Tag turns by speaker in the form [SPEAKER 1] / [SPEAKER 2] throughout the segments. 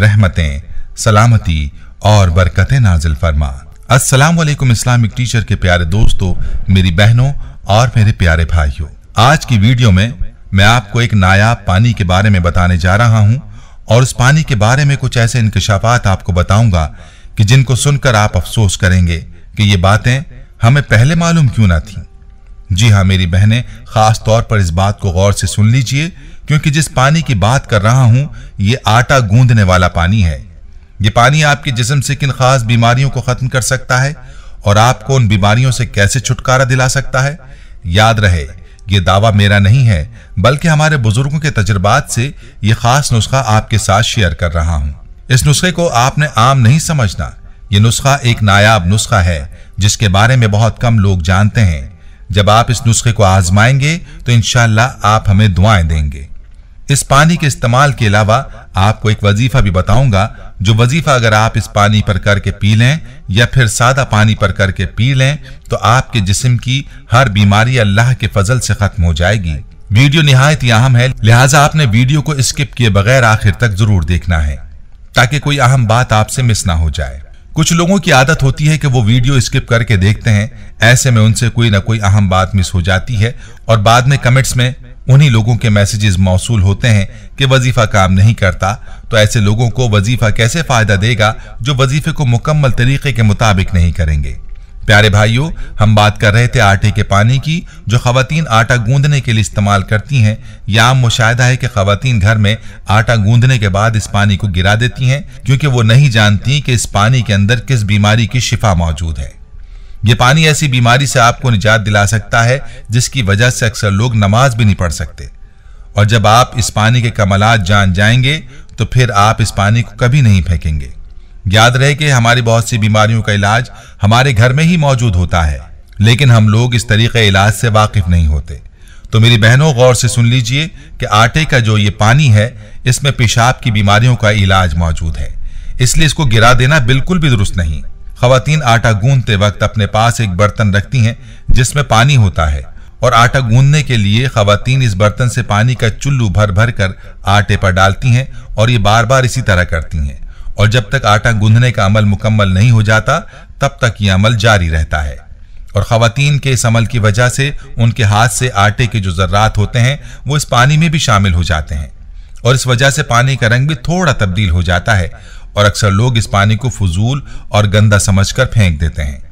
[SPEAKER 1] रहमतें सलामती और बरकतें नाजिल फरमा असलम इस्लामिक टीचर के प्यारे दोस्तों मेरी बहनों और मेरे प्यारे भाइयों आज की वीडियो में मैं आपको एक नायाब पानी के बारे में बताने जा रहा हूं और उस पानी के बारे में कुछ ऐसे इंकशाफात आपको बताऊंगा कि जिनको सुनकर आप अफसोस करेंगे कि ये बातें हमें पहले मालूम क्यों ना थी जी हाँ मेरी बहनें खास तौर पर इस बात को गौर से सुन लीजिए क्योंकि जिस पानी की बात कर रहा हूं ये आटा गूंदने वाला पानी है ये पानी आपके जिस्म से किन खास बीमारियों को खत्म कर सकता है और आपको उन बीमारियों से कैसे छुटकारा दिला सकता है याद रहे ये दावा मेरा नहीं है बल्कि हमारे बुजुर्गों के तजुर्बात से ये खास नुस्खा आपके साथ शेयर कर रहा हूँ इस नुस्खे को आपने आम नहीं समझना ये नुस्खा एक नायाब नुस्खा है जिसके बारे में बहुत कम लोग जानते हैं जब आप इस नुस्खे को आजमाएंगे तो इनशाला आप हमें दुआएं देंगे इस पानी के इस्तेमाल के अलावा आपको एक वजीफा भी बताऊंगा जो वजीफा अगर आप इस पानी पर करके पी लें या फिर सादा पानी पर करके पी लें तो आपके जिस्म की हर बीमारी अल्लाह के फजल से खत्म हो जाएगी वीडियो निहायत ही अहम है लिहाजा आपने वीडियो को स्किप किए बगैर आखिर तक जरूर देखना है ताकि कोई अहम बात आपसे मिस ना हो जाए कुछ लोगों की आदत होती है कि वो वीडियो स्किप करके देखते हैं ऐसे में उनसे कोई ना कोई अहम बात मिस हो जाती है और बाद में कमेंट्स में उन्हीं लोगों के मैसेजेस मौसू होते हैं कि वजीफा काम नहीं करता तो ऐसे लोगों को वजीफा कैसे फायदा देगा जो वजीफे को मुकम्मल तरीके के मुताबिक नहीं करेंगे प्यारे भाइयों हम बात कर रहे थे आटे के पानी की जो खातन आटा गूंदने के लिए इस्तेमाल करती हैं या आम मुशाह है कि खातन घर में आटा गूंदने के बाद इस पानी को गिरा देती हैं क्योंकि वो नहीं जानती कि इस पानी के अंदर किस बीमारी की शिफा मौजूद है ये पानी ऐसी बीमारी से आपको निजात दिला सकता है जिसकी वजह से अक्सर लोग नमाज भी नहीं पढ़ सकते और जब आप इस पानी के कमलात जान जाएंगे तो फिर आप इस पानी को कभी नहीं फेंकेंगे याद रहे कि हमारी बहुत सी बीमारियों का इलाज हमारे घर में ही मौजूद होता है लेकिन हम लोग इस तरीके इलाज से वाकिफ नहीं होते तो मेरी बहनों गौर से सुन लीजिए कि आटे का जो ये पानी है इसमें पेशाब की बीमारियों का इलाज मौजूद है इसलिए इसको गिरा देना बिल्कुल भी दुरुस्त नहीं खातन आटा गूंदते वक्त अपने पास एक बर्तन रखती हैं जिसमें पानी होता है और आटा गूंदने के लिए खातन इस बर्तन से पानी का चुल्लू भर भर कर आटे पर डालती हैं और ये बार बार इसी तरह करती हैं और जब तक आटा गूंधने का अमल मुकम्मल नहीं हो जाता तब तक ये अमल जारी रहता है और खातन के इस अमल की वजह से उनके हाथ से आटे के जो ज़र्रात होते हैं वो इस पानी में भी शामिल हो जाते हैं और इस वजह से पानी का रंग भी थोड़ा तब्दील हो जाता है और अक्सर लोग इस पानी को फजूल और गंदा समझकर फेंक देते हैं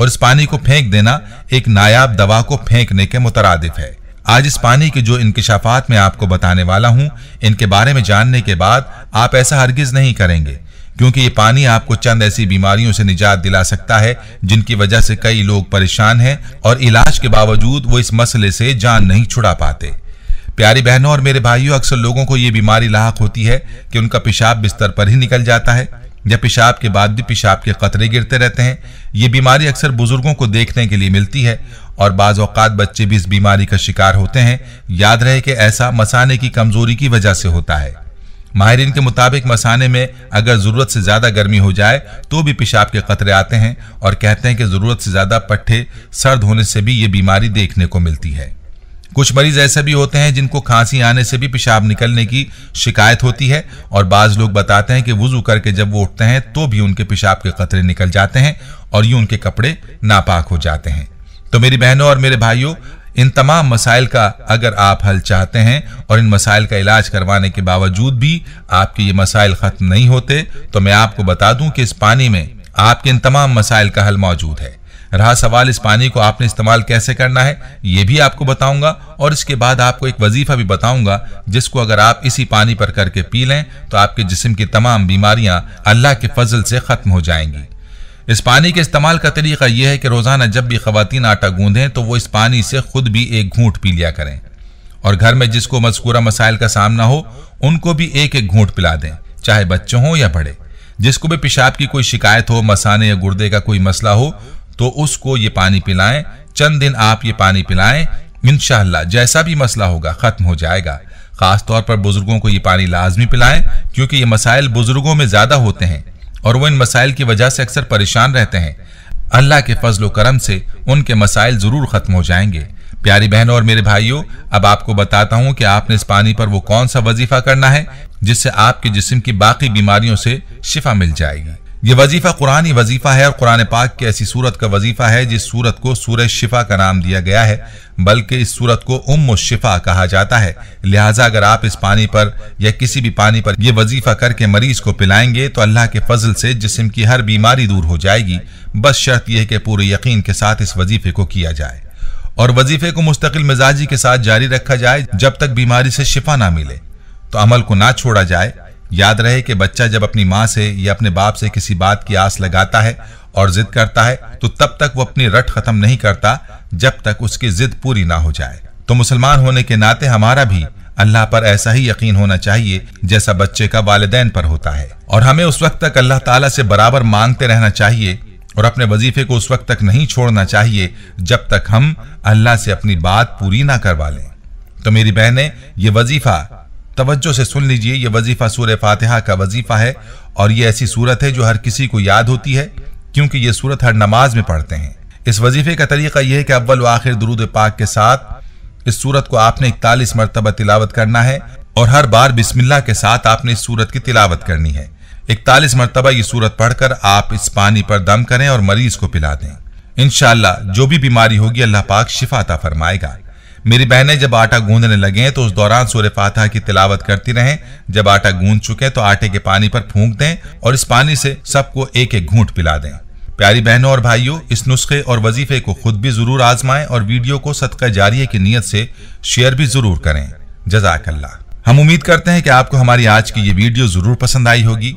[SPEAKER 1] और इस पानी को फेंक देना एक नायाब दवा को फेंकने के मुतरदिफ है आज इस पानी के जो इंकशाफात में आपको बताने वाला हूँ इनके बारे में जानने के बाद आप ऐसा हरगिज नहीं करेंगे क्योंकि ये पानी आपको चंद ऐसी बीमारियों से निजात दिला सकता है जिनकी वजह से कई लोग परेशान हैं और इलाज के बावजूद वो इस मसले से जान नहीं छुड़ा पाते प्यारी बहनों और मेरे भाइयों अक्सर लोगों को ये बीमारी लाक होती है कि उनका पेशाब बिस्तर पर ही निकल जाता है या पेशाब के बाद भी पेशाब के कतरे गिरते रहते हैं ये बीमारी अक्सर बुजुर्गों को देखने के लिए मिलती है और बाज़ अवत बच्चे भी इस बीमारी का शिकार होते हैं याद रहे कि ऐसा मसाने की कमज़ोरी की वजह से होता है माहरीन के मुताबिक मसाने में अगर ज़रूरत से ज़्यादा गर्मी हो जाए तो भी पेशाब के कतरे आते हैं और कहते हैं कि ज़रूरत से ज़्यादा पट्टे सर्द होने से भी ये बीमारी देखने को मिलती है कुछ मरीज ऐसे भी होते हैं जिनको खांसी आने से भी पेशाब निकलने की शिकायत होती है और बाज़ लोग बताते हैं कि वज़ू करके जब वो उठते हैं तो भी उनके पेशाब के कतरे निकल जाते हैं और यूं उनके कपड़े नापाक हो जाते हैं तो मेरी बहनों और मेरे भाइयों इन तमाम मसाइल का अगर आप हल चाहते हैं और इन मसाइल का इलाज करवाने के बावजूद भी आपके ये मसाइल ख़त्म नहीं होते तो मैं आपको बता दूं कि इस पानी में आपके इन तमाम मसाइल का हल मौजूद है रहा सवाल इस पानी को आपने इस्तेमाल कैसे करना है ये भी आपको बताऊंगा और इसके बाद आपको एक वजीफा भी बताऊंगा जिसको अगर आप इसी पानी पर करके पी लें तो आपके जिसम की तमाम बीमारियां अल्लाह के फजल से ख़त्म हो जाएंगी इस पानी के इस्तेमाल का तरीका यह है कि रोज़ाना जब भी खवतिन आटा गूंधें तो वो इस पानी से खुद भी एक घूंट पी लिया करें और घर में जिसको मजकूरा मसाइल का सामना हो उनको भी एक एक घूंट पिला दें चाहे बच्चों हों या बड़े जिसको भी पेशाब की कोई शिकायत हो मसाने या गुर्दे का कोई मसला हो तो उसको ये पानी पिलाएं चंद दिन आप ये पानी पिलाएं इनशाला जैसा भी मसला होगा खत्म हो जाएगा खासतौर पर बुजुर्गों को ये पानी लाजमी पिलाएं क्योंकि ये मसाइल बुजुर्गों में ज्यादा होते हैं और वो इन मसाइल की वजह से अक्सर परेशान रहते हैं अल्लाह के फजल करम से उनके मसाइल जरूर खत्म हो जाएंगे प्यारी बहनों और मेरे भाइयों अब आपको बताता हूँ कि आपने इस पानी पर वो कौन सा वजीफा करना है जिससे आपके जिस्म की बाकी बीमारियों से शिफा मिल जाएगी ये वजीफ़ा कुरानी वजीफ़ा है और कुरान पाक की ऐसी सूरत का वजीफ़ा है जिस सूरत को सूर शिफा का नाम दिया गया है बल्कि इस सूरत को उम शिफा कहा जाता है लिहाजा अगर आप इस पानी पर या किसी भी पानी पर यह वजीफ़ा करके मरीज को पिलाएंगे तो अल्लाह के फजल से जिसम की हर बीमारी दूर हो जाएगी बस शर्त यह कि पूरे यकीन के साथ इस वजीफ़े को किया जाए और वजीफ़े को मुस्तकिल मिजाजी के साथ जारी रखा जाए जब तक बीमारी से शिफा ना मिले तो अमल को ना छोड़ा जाए याद रहे कि बच्चा जब अपनी माँ से या अपने बाप से किसी बात की आस लगाता है और जिद करता है तो तब तक वो अपनी रट खत्म नहीं करता जब तक उसकी जिद पूरी ना हो जाए तो मुसलमान होने के नाते हमारा भी अल्लाह पर ऐसा ही यकीन होना चाहिए जैसा बच्चे का वालदेन पर होता है और हमें उस वक्त तक अल्लाह ताला से बराबर मांगते रहना चाहिए और अपने वजीफे को उस वक्त तक नहीं छोड़ना चाहिए जब तक हम अल्लाह से अपनी बात पूरी ना करवा लें तो मेरी बहनें ये वजीफा तवज्जो से सुन लीजिए यह वजीफ़ा सूर फातिहा का वजीफ़ा है और ये ऐसी सूरत है जो हर किसी को याद होती है क्योंकि ये सूरत हर नमाज में पढ़ते हैं इस वजीफे का तरीका यह है कि अव्वल व आखिर दरूद पाक के साथ इस सूरत को आपने इकतालीस मरतबा तिलावत करना है और हर बार बिस्मिल्लाह के साथ आपने इस सूरत की तिलावत करनी है इकतालीस मरतबा ये सूरत पढ़कर आप इस पानी पर दम करें और मरीज को पिला दें इनशाला जो भी बीमारी होगी अल्लाह पाक शिफाता फरमाएगा मेरी बहनें जब आटा गूंदने लगे तो उस दौरान सूर्य फातहा की तिलावत करती रहें जब आटा गूंद चुके तो आटे के पानी पर फूंक दें और इस पानी से सबको एक एक घूंट पिला दें प्यारी बहनों और भाइयों इस नुस्खे और वजीफे को खुद भी जरूर आजमाएं और वीडियो को सदका जारिये की नीयत से शेयर भी जरूर करें जजाकल्ला हम उम्मीद करते हैं कि आपको हमारी आज की ये वीडियो जरूर पसंद आई होगी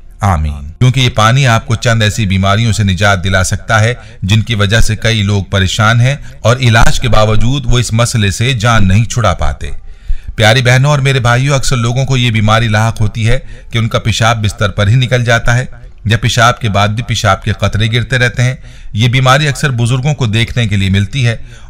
[SPEAKER 1] आमीन क्योंकि ये पानी आपको चंद ऐसी बीमारियों से निजात दिला सकता है जिनकी वजह से कई लोग परेशान हैं और इलाज के बावजूद वो इस मसले से जान नहीं छुड़ा पाते प्यारी बहनों और मेरे भाइयों अक्सर लोगों को ये बीमारी लाक होती है कि उनका पेशाब बिस्तर पर ही निकल जाता है या पेशाब के बाद भी पेशाब के कतरे गिरते रहते हैं ये बीमारी अक्सर बुजुर्गों को देखने के लिए मिलती है